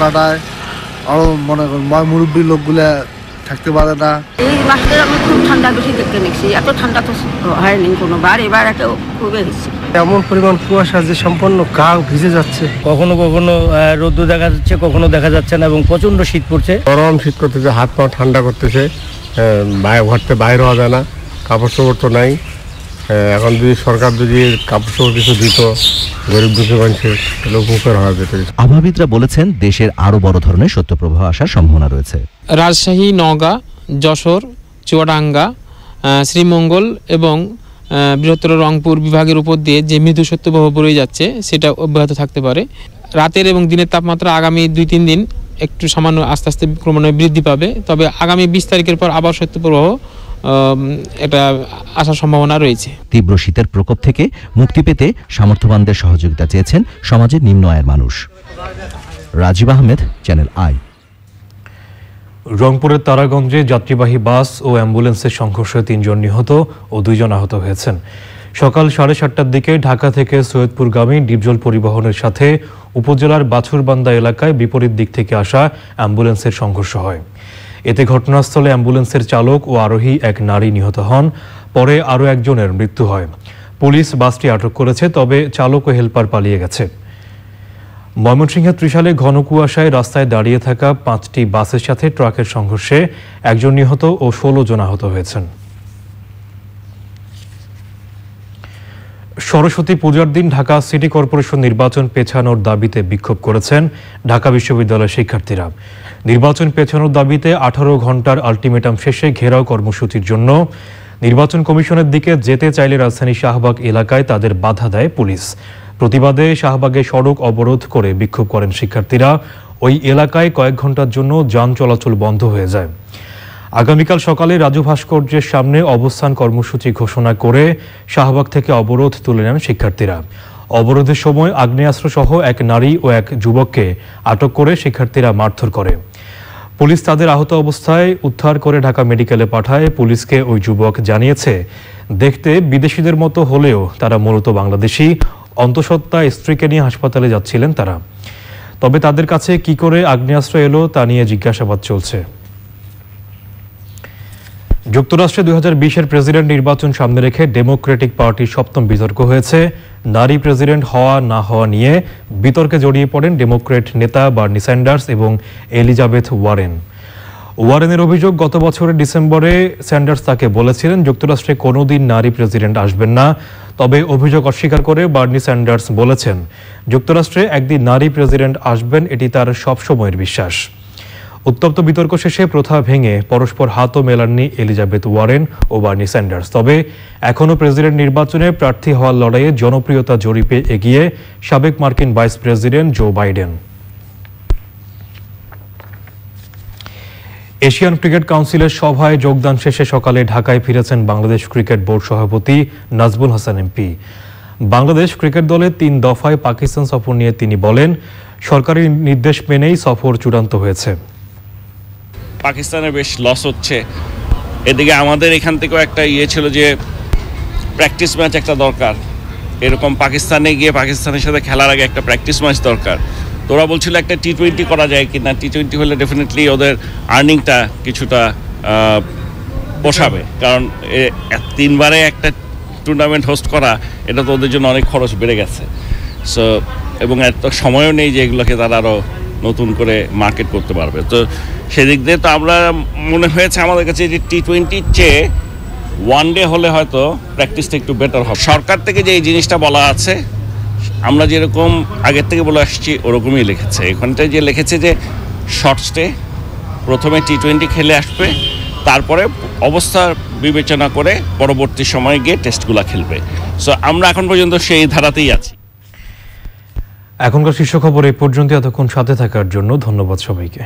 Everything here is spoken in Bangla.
টাটায় মনে করেন মুরব্বী লোকগুলা থাকতে পারে ঠান্ডা নিচ্ছি এত ঠান্ডা হয়নি একটা পরিমাণ কুয়াশা যে সম্পূর্ণ ভিজে যাচ্ছে কখনো কখনো রোদ্র দেখা যাচ্ছে কখনো দেখা যাচ্ছে না এবং প্রচন্ড শীত পড়ছে গরম শীত করতেছে হাত পা ঠান্ডা করতেছে ঘর থেকে বাইরে হওয়া যায় না কাপড় চোপড় তো নাই এখন যদি সরকার যদি কাপড় কিছু দিত গরিব দুঃখী মানুষের তাহলে উপকার হওয়া যেত বলেছেন দেশের আরও বড় ধরনের শৈত্যপ্রবাহ আসার সম্ভাবনা রয়েছে রাজশাহী নগা যশোর চুয়াডাঙ্গা শ্রীমঙ্গল এবং বৃহত্তর রংপুর বিভাগের উপর দিয়ে যে মৃদু সত্যপ্রবাহ বয়ে যাচ্ছে সেটা অব্যাহত থাকতে পারে রাতের এবং দিনের তাপমাত্রা আগামী দুই তিন দিন একটু সামান্য আস্তে আস্তে ক্রমান্বয়ে বৃদ্ধি পাবে তবে আগামী বিশ তারিখের পর আবার সত্যপ্রবাহ এটা আসার সম্ভাবনা রয়েছে তীব্র শীতের প্রকোপ থেকে মুক্তি পেতে সামর্থ্যবানদের সহযোগিতা চেয়েছেন সমাজের নিম্ন আয়ের মানুষ রাজীব আহমেদ চ্যানেল আই রংপুরের তারাগঞ্জে যাত্রীবাহী বাস ও অ্যাম্বুলেন্সের সংঘর্ষে তিনজন নিহত ও দুইজন আহত হয়েছেন সকাল সাড়ে সাতটার দিকে ঢাকা থেকে সৈয়দপুরগামী ডিপজল পরিবহনের সাথে উপজেলার বাছুরবান্দা এলাকায় বিপরীত দিক থেকে আসা অ্যাম্বুলেন্সের সংঘর্ষ হয় এতে ঘটনাস্থলে অ্যাম্বুলেন্সের চালক ও আরোহী এক নারী নিহত হন পরে আরও একজনের মৃত্যু হয় পুলিশ বাসটি আটক করেছে তবে চালক ও হেলপার পালিয়ে গেছে ময়মনসিংহে ত্রিশালে ঘন কুয়াশায় রাস্তায় দাঁড়িয়ে থাকা পাঁচটি বাসের সাথে ট্রাকের সংঘর্ষে একজন নিহত ও ষোলো জন আহত হয়েছেন সরস্বতী পূজার দিন ঢাকা সিটি কর্পোরেশন নির্বাচন পেছানোর দাবিতে বিক্ষোভ করেছেন ঢাকা বিশ্ববিদ্যালয়ের শিক্ষার্থীরা নির্বাচন পেছানোর দাবিতে আঠারো ঘন্টার আলটিমেটাম শেষে ঘেরাও কর্মসূচির জন্য নির্বাচন কমিশনের দিকে যেতে চাইলে রাজধানী শাহবাগ এলাকায় তাদের বাধা দেয় পুলিশ প্রতিবাদে শাহবাগে সড়ক অবরোধ করে বিক্ষোভ করেন শিক্ষার্থীরা ওই এলাকায় কয়েক ঘন্টার জন্য যান চলাচল বন্ধ হয়ে যায় আগামীকাল সকালে রাজু ভাস্কর্যের সামনে অবস্থান কর্মসূচি ঘোষণা করে শাহবাগ থেকে অবরোধ তুলে নেন শিক্ষার্থীরা অবরোধের সময় আগ্নেয়াস্ত্র সহ এক নারী ও এক যুবককে আটক করে শিক্ষার্থীরা মারধর করে পুলিশ তাদের আহত অবস্থায় উদ্ধার করে ঢাকা মেডিকেলে পাঠায় পুলিশকে ওই যুবক জানিয়েছে দেখতে বিদেশিদের মতো হলেও তারা মূলত বাংলাদেশি অন্তঃসত্ত্বা স্ত্রীকে নিয়ে হাসপাতালে যাচ্ছিলেন তারা তবে তাদের কাছে কি করে আগ্নেয়াস্ত্র এলো তা নিয়ে জিজ্ঞাসাবাদ চলছে যুক্তরাষ্ট্রে দুই বিশের প্রেসিডেন্ট নির্বাচন সামনে রেখে ডেমোক্রেটিক পার্টির সপ্তম বিতর্ক হয়েছে নারী প্রেসিডেন্ট হওয়া না হওয়া নিয়ে বিতর্কে জড়িয়ে পড়েন ডেমোক্রেট নেতা বার্নি স্যান্ডার্স এবং এলিজাবেথ ওয়ারেন ওয়ারেনের অভিযোগ গত বছরের ডিসেম্বরে স্যান্ডার্স তাকে বলেছিলেন যুক্তরাষ্ট্রে কোনোদিন নারী প্রেসিডেন্ট আসবেন না তবে অভিযোগ অস্বীকার করে বার্নি স্যান্ডার্স বলেছেন যুক্তরাষ্ট্রে একদিন নারী প্রেসিডেন্ট আসবেন এটি তার সবসময়ের বিশ্বাস উত্তপ্ত বিতর্ক শেষে প্রথা ভেঙে পরস্পর হাতও মেলাননি এলিজাবেথ ওয়ারেন ও বার্নি স্যান্ডার্স তবে এখনও প্রেসিডেন্ট নির্বাচনে প্রার্থী হওয়ার লড়াইয়ে জনপ্রিয়তা জরিপে এগিয়ে সাবেক মার্কিন vice president Joe Biden Asian cricket কাউন্সিলের সভায় যোগদান শেষে সকালে ঢাকায় ফিরেছেন বাংলাদেশ ক্রিকেট বোর্ড সভাপতি নাজবুল হাসান এমপি বাংলাদেশ ক্রিকেট দলে তিন দফায় পাকিস্তান সফর নিয়ে তিনি বলেন সরকারি নির্দেশ মেনেই সফর চূড়ান্ত হয়েছে পাকিস্তানের বেশ লস হচ্ছে এদিকে আমাদের এখান থেকেও একটা ইয়ে ছিল যে প্র্যাকটিস ম্যাচ একটা দরকার এরকম পাকিস্তানে গিয়ে পাকিস্তানের সাথে খেলার আগে একটা প্র্যাকটিস ম্যাচ দরকার তোরা বলছিল একটা টি টোয়েন্টি করা যায় কি না টি টোয়েন্টি হলে ডেফিনেটলি ওদের আর্নিংটা কিছুটা পোষাবে কারণ তিনবারে একটা টুর্নামেন্ট হোস্ট করা এটা তো ওদের জন্য অনেক খরচ বেড়ে গেছে সো এবং এত সময়ও নেই যে এগুলোকে তারা আরও নতুন করে মার্কেট করতে পারবে তো সেদিক দিয়ে তো আমরা মনে হয়েছে আমাদের কাছে যে টি টোয়েন্টির চেয়ে ওয়ান ডে হলে হয়তো প্র্যাকটিসটা একটু বেটার হবে সরকার থেকে যে এই জিনিসটা বলা আছে আমরা যেরকম আগের থেকে বলে আসছি ওরকমই লিখেছে এখানটায় যে লিখেছে যে শর্ট স্টে প্রথমে টি টোয়েন্টি খেলে আসবে তারপরে অবস্থা বিবেচনা করে পরবর্তী সময়ে গিয়ে টেস্টগুলো খেলবে সো আমরা এখন পর্যন্ত সেই ধারাতেই আছি এখনকার শীর্ষ খবর এ পর্যন্ত এতক্ষণ সাথে থাকার জন্য ধন্যবাদ সবাইকে